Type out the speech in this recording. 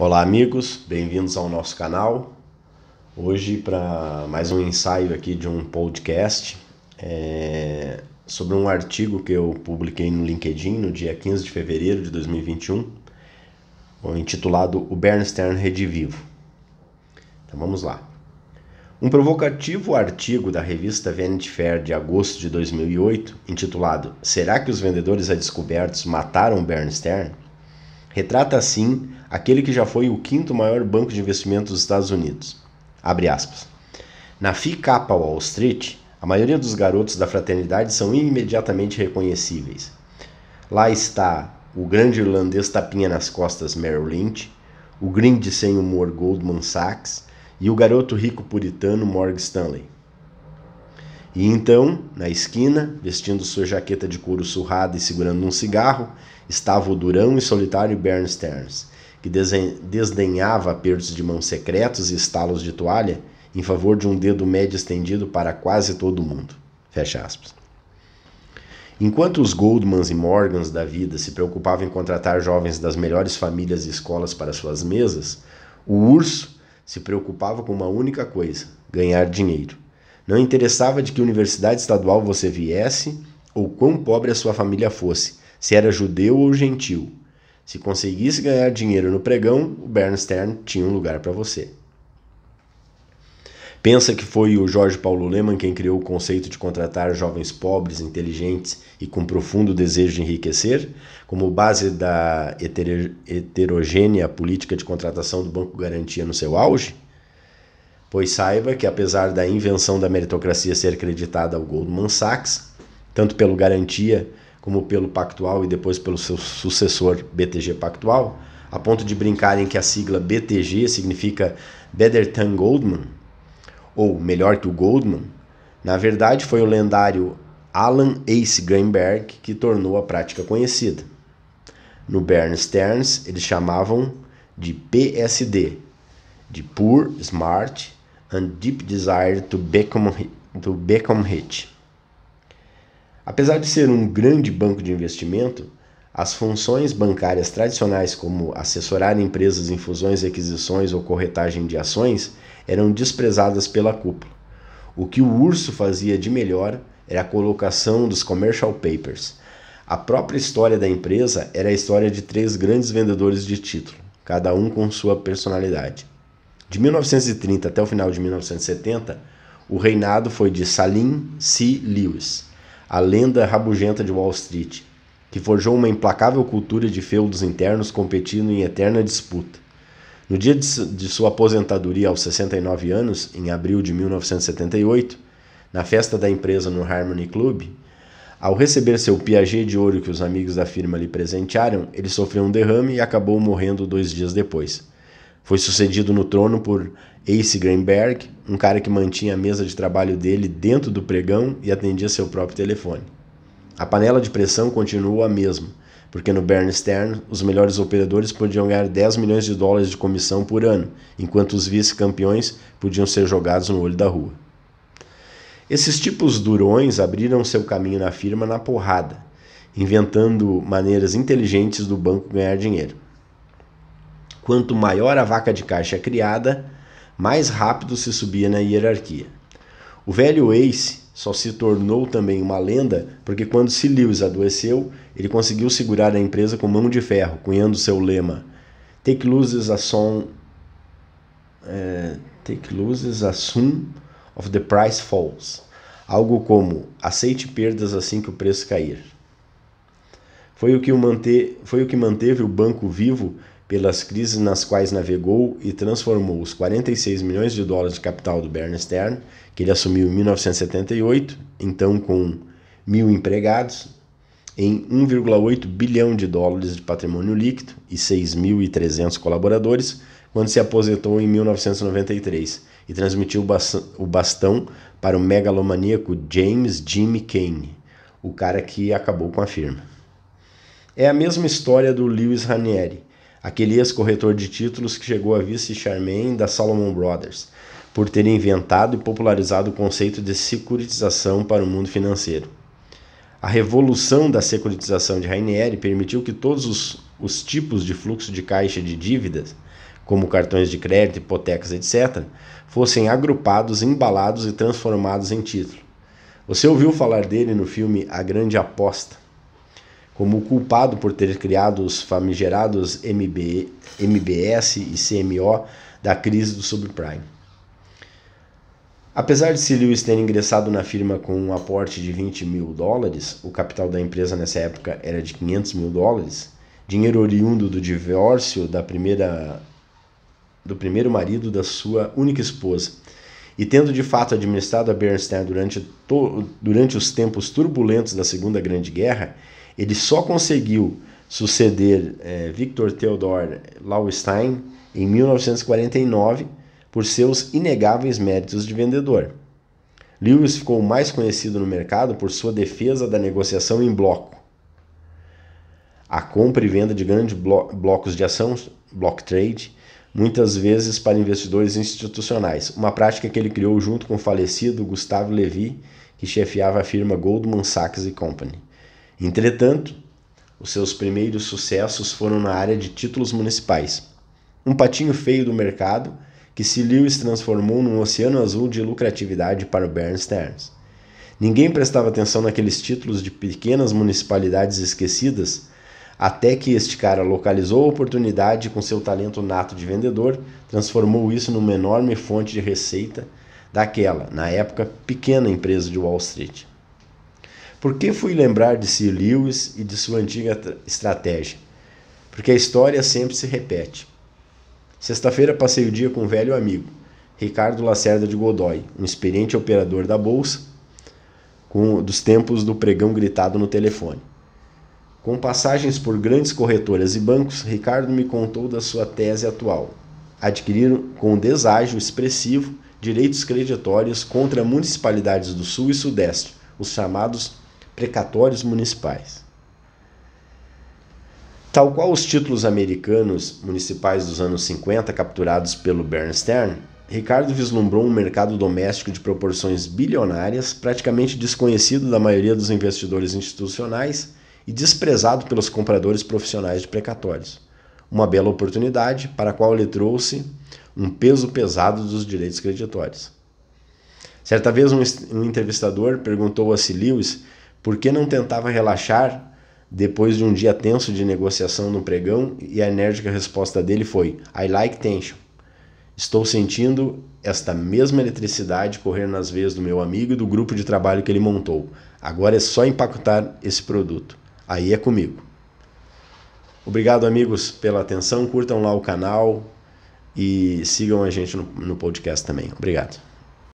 Olá, amigos, bem-vindos ao nosso canal. Hoje, para mais um ensaio aqui de um podcast é, sobre um artigo que eu publiquei no LinkedIn no dia 15 de fevereiro de 2021, intitulado O Bernstein Redivivo. Então vamos lá. Um provocativo artigo da revista Vanity Fair de agosto de 2008, intitulado Será que os vendedores a descobertos mataram Bernstein? Retrata assim aquele que já foi o quinto maior banco de investimento dos Estados Unidos. Abre aspas. Na Phi Kappa Wall Street, a maioria dos garotos da fraternidade são imediatamente reconhecíveis. Lá está o grande irlandês tapinha nas costas Merrill Lynch, o gringo sem humor Goldman Sachs e o garoto rico puritano Morgan Stanley. E então, na esquina, vestindo sua jaqueta de couro surrada e segurando um cigarro, estava o durão e solitário Bern Stearns, que desdenhava apertos de mão secretos e estalos de toalha em favor de um dedo médio estendido para quase todo mundo. Fecha aspas. Enquanto os Goldmans e Morgans da vida se preocupavam em contratar jovens das melhores famílias e escolas para suas mesas, o urso se preocupava com uma única coisa: ganhar dinheiro. Não interessava de que universidade estadual você viesse ou quão pobre a sua família fosse, se era judeu ou gentil. Se conseguisse ganhar dinheiro no pregão, o Bernstein tinha um lugar para você. Pensa que foi o Jorge Paulo Leman quem criou o conceito de contratar jovens pobres, inteligentes e com profundo desejo de enriquecer, como base da heterogênea política de contratação do Banco Garantia no seu auge? pois saiba que apesar da invenção da meritocracia ser creditada ao Goldman Sachs, tanto pelo Garantia como pelo Pactual e depois pelo seu sucessor BTG Pactual, a ponto de brincarem que a sigla BTG significa Better Than Goldman, ou melhor que o Goldman, na verdade foi o lendário Alan Ace Greenberg que tornou a prática conhecida. No Bern eles chamavam de PSD, de Poor Smart and deep desire to become, to become rich. Apesar de ser um grande banco de investimento, as funções bancárias tradicionais, como assessorar empresas em fusões e aquisições ou corretagem de ações, eram desprezadas pela cúpula. O que o urso fazia de melhor era a colocação dos commercial papers. A própria história da empresa era a história de três grandes vendedores de título, cada um com sua personalidade. De 1930 até o final de 1970, o reinado foi de Salim C. Lewis, a lenda rabugenta de Wall Street, que forjou uma implacável cultura de feudos internos competindo em eterna disputa. No dia de sua aposentadoria aos 69 anos, em abril de 1978, na festa da empresa no Harmony Club, ao receber seu Piaget de ouro que os amigos da firma lhe presentearam, ele sofreu um derrame e acabou morrendo dois dias depois. Foi sucedido no trono por Ace Greenberg, um cara que mantinha a mesa de trabalho dele dentro do pregão e atendia seu próprio telefone. A panela de pressão continuou a mesma, porque no Bernstein os melhores operadores podiam ganhar 10 milhões de dólares de comissão por ano, enquanto os vice-campeões podiam ser jogados no olho da rua. Esses tipos durões abriram seu caminho na firma na porrada, inventando maneiras inteligentes do banco ganhar dinheiro. Quanto maior a vaca de caixa criada, mais rápido se subia na hierarquia. O velho Ace só se tornou também uma lenda porque, quando C. Lewis adoeceu, ele conseguiu segurar a empresa com mão de ferro, cunhando seu lema: Take loses a song. É, take loses a soon of the price falls. Algo como: aceite perdas assim que o preço cair. Foi o que, o mante... Foi o que manteve o banco vivo pelas crises nas quais navegou e transformou os 46 milhões de dólares de capital do Bernstein, que ele assumiu em 1978, então com mil empregados, em 1,8 bilhão de dólares de patrimônio líquido e 6.300 colaboradores, quando se aposentou em 1993 e transmitiu o bastão para o megalomaníaco James Jimmy Kane, o cara que acabou com a firma. É a mesma história do Lewis Ranieri, aquele ex-corretor de títulos que chegou a vice-chairman da Salomon Brothers, por ter inventado e popularizado o conceito de securitização para o mundo financeiro. A revolução da securitização de Rainieri permitiu que todos os, os tipos de fluxo de caixa de dívidas, como cartões de crédito, hipotecas, etc., fossem agrupados, embalados e transformados em título. Você ouviu falar dele no filme A Grande Aposta, como culpado por ter criado os famigerados MB, MBS e CMO da crise do subprime. Apesar de C. Lewis ter ingressado na firma com um aporte de 20 mil dólares, o capital da empresa nessa época era de 500 mil dólares, dinheiro oriundo do divórcio da primeira, do primeiro marido da sua única esposa, e tendo de fato administrado a Bernstein durante, to, durante os tempos turbulentos da Segunda Grande Guerra, ele só conseguiu suceder é, Victor Theodor Lauenstein em 1949 por seus inegáveis méritos de vendedor. Lewis ficou mais conhecido no mercado por sua defesa da negociação em bloco. A compra e venda de grandes blo blocos de ação, block trade, muitas vezes para investidores institucionais, uma prática que ele criou junto com o falecido Gustavo Levy, que chefiava a firma Goldman Sachs Company. Entretanto, os seus primeiros sucessos foram na área de títulos municipais. Um patinho feio do mercado que se Lewis transformou num oceano azul de lucratividade para o Bernstein. Stearns. Ninguém prestava atenção naqueles títulos de pequenas municipalidades esquecidas, até que este cara localizou a oportunidade e, com seu talento nato de vendedor, transformou isso numa enorme fonte de receita daquela, na época, pequena empresa de Wall Street. Por que fui lembrar de Sir Lewis e de sua antiga estratégia? Porque a história sempre se repete. Sexta-feira passei o dia com um velho amigo, Ricardo Lacerda de Godoy, um experiente operador da bolsa, com, dos tempos do pregão gritado no telefone. Com passagens por grandes corretoras e bancos, Ricardo me contou da sua tese atual: adquirir com deságio expressivo direitos creditórios contra municipalidades do Sul e Sudeste, os chamados precatórios municipais. Tal qual os títulos americanos municipais dos anos 50 capturados pelo Bernstein, Ricardo vislumbrou um mercado doméstico de proporções bilionárias, praticamente desconhecido da maioria dos investidores institucionais e desprezado pelos compradores profissionais de precatórios. Uma bela oportunidade para a qual lhe trouxe um peso pesado dos direitos creditórios. Certa vez um entrevistador perguntou a C. Lewis por que não tentava relaxar depois de um dia tenso de negociação no pregão? E a enérgica resposta dele foi: I like tension. Estou sentindo esta mesma eletricidade correr nas veias do meu amigo e do grupo de trabalho que ele montou. Agora é só empacotar esse produto. Aí é comigo. Obrigado, amigos, pela atenção. Curtam lá o canal e sigam a gente no, no podcast também. Obrigado.